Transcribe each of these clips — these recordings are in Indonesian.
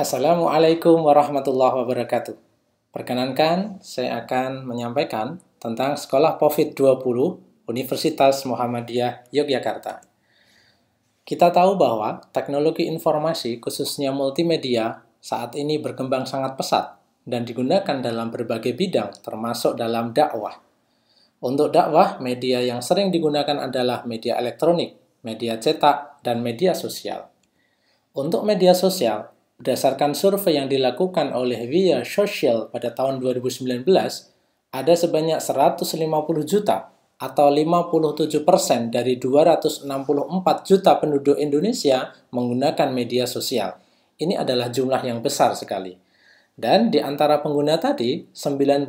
Assalamualaikum warahmatullahi wabarakatuh. Perkenankan, saya akan menyampaikan tentang Sekolah COVID-20 Universitas Muhammadiyah Yogyakarta. Kita tahu bahwa teknologi informasi, khususnya multimedia, saat ini berkembang sangat pesat dan digunakan dalam berbagai bidang, termasuk dalam dakwah. Untuk dakwah, media yang sering digunakan adalah media elektronik, media cetak, dan media sosial. Untuk media sosial, Berdasarkan survei yang dilakukan oleh Via Social pada tahun 2019, ada sebanyak 150 juta atau 57% persen dari 264 juta penduduk Indonesia menggunakan media sosial. Ini adalah jumlah yang besar sekali. Dan di antara pengguna tadi, 99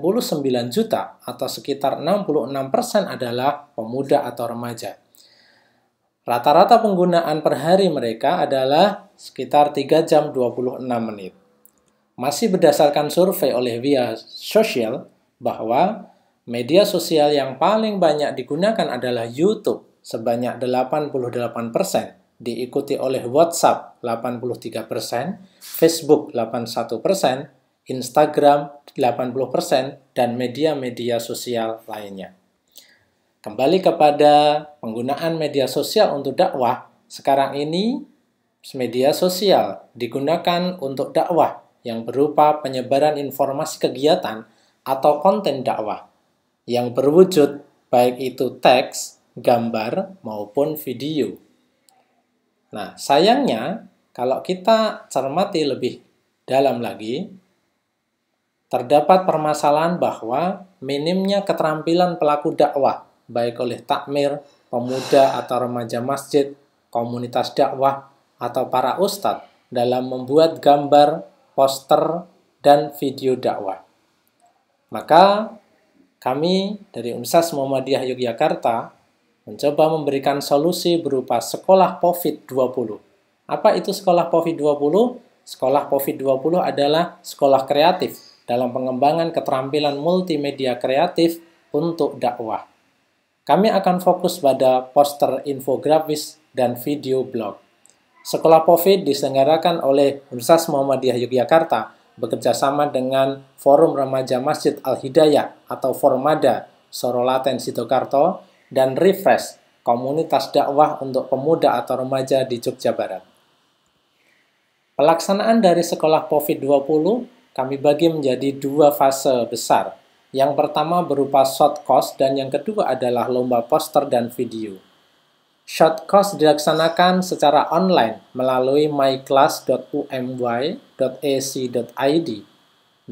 juta atau sekitar 66% persen adalah pemuda atau remaja. Rata-rata penggunaan per hari mereka adalah sekitar 3 jam 26 menit. Masih berdasarkan survei oleh Via Social bahwa media sosial yang paling banyak digunakan adalah YouTube sebanyak 88%, diikuti oleh WhatsApp 83%, Facebook 81%, Instagram 80%, dan media-media sosial lainnya kembali kepada penggunaan media sosial untuk dakwah, sekarang ini media sosial digunakan untuk dakwah yang berupa penyebaran informasi kegiatan atau konten dakwah yang berwujud baik itu teks, gambar, maupun video. Nah, sayangnya kalau kita cermati lebih dalam lagi, terdapat permasalahan bahwa minimnya keterampilan pelaku dakwah baik oleh takmir, pemuda atau remaja masjid, komunitas dakwah, atau para ustadz dalam membuat gambar, poster, dan video dakwah. Maka kami dari Unsas Muhammadiyah Yogyakarta mencoba memberikan solusi berupa sekolah COVID-20. Apa itu sekolah COVID-20? Sekolah COVID-20 adalah sekolah kreatif dalam pengembangan keterampilan multimedia kreatif untuk dakwah. Kami akan fokus pada poster infografis dan video blog. Sekolah COVID diselenggarakan oleh Universitas Muhammadiyah Yogyakarta bekerjasama dengan Forum Remaja Masjid Al-Hidayah atau Formada Sorolaten Sidokarto dan Refresh, komunitas dakwah untuk pemuda atau remaja di Jogja Barat. Pelaksanaan dari sekolah COVID-20 kami bagi menjadi dua fase besar. Yang pertama berupa short course dan yang kedua adalah lomba poster dan video. Short course dilaksanakan secara online melalui myclass.umy.ac.id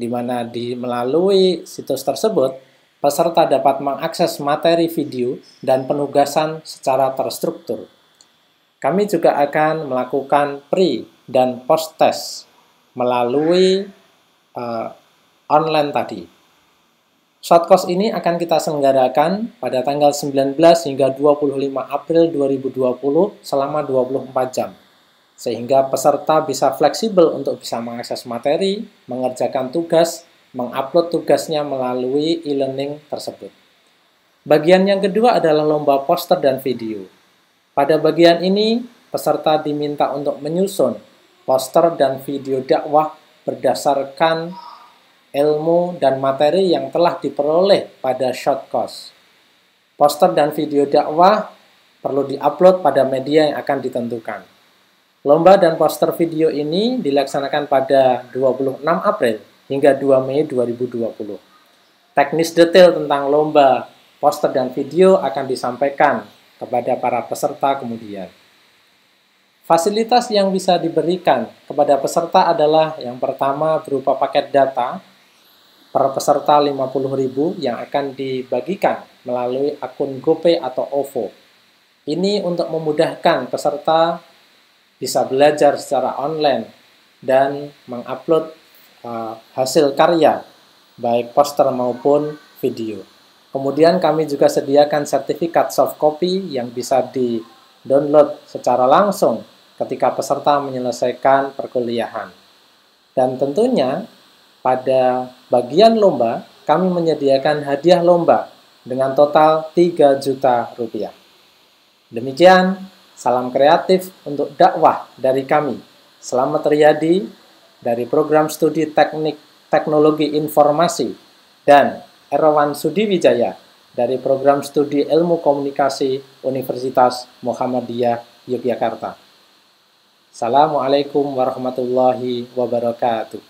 di mana di melalui situs tersebut peserta dapat mengakses materi video dan penugasan secara terstruktur. Kami juga akan melakukan pre dan post test melalui uh, online tadi course ini akan kita selenggarakan pada tanggal 19 hingga 25 April 2020 selama 24 jam, sehingga peserta bisa fleksibel untuk bisa mengakses materi, mengerjakan tugas, mengupload tugasnya melalui e-learning tersebut. Bagian yang kedua adalah lomba poster dan video. Pada bagian ini, peserta diminta untuk menyusun poster dan video dakwah berdasarkan ilmu, dan materi yang telah diperoleh pada short course. Poster dan video dakwah perlu diupload pada media yang akan ditentukan. Lomba dan poster video ini dilaksanakan pada 26 April hingga 2 Mei 2020. Teknis detail tentang lomba, poster, dan video akan disampaikan kepada para peserta kemudian. Fasilitas yang bisa diberikan kepada peserta adalah yang pertama berupa paket data per peserta 50.000 yang akan dibagikan melalui akun GoPay atau OVO. Ini untuk memudahkan peserta bisa belajar secara online dan mengupload uh, hasil karya baik poster maupun video. Kemudian kami juga sediakan sertifikat soft copy yang bisa di-download secara langsung ketika peserta menyelesaikan perkuliahan. Dan tentunya pada bagian lomba, kami menyediakan hadiah lomba dengan total 3 juta rupiah. Demikian, salam kreatif untuk dakwah dari kami. Selamat Riyadi dari program studi teknik teknologi informasi dan Erwan Sudiwijaya dari program studi ilmu komunikasi Universitas Muhammadiyah Yogyakarta. Assalamualaikum warahmatullahi wabarakatuh.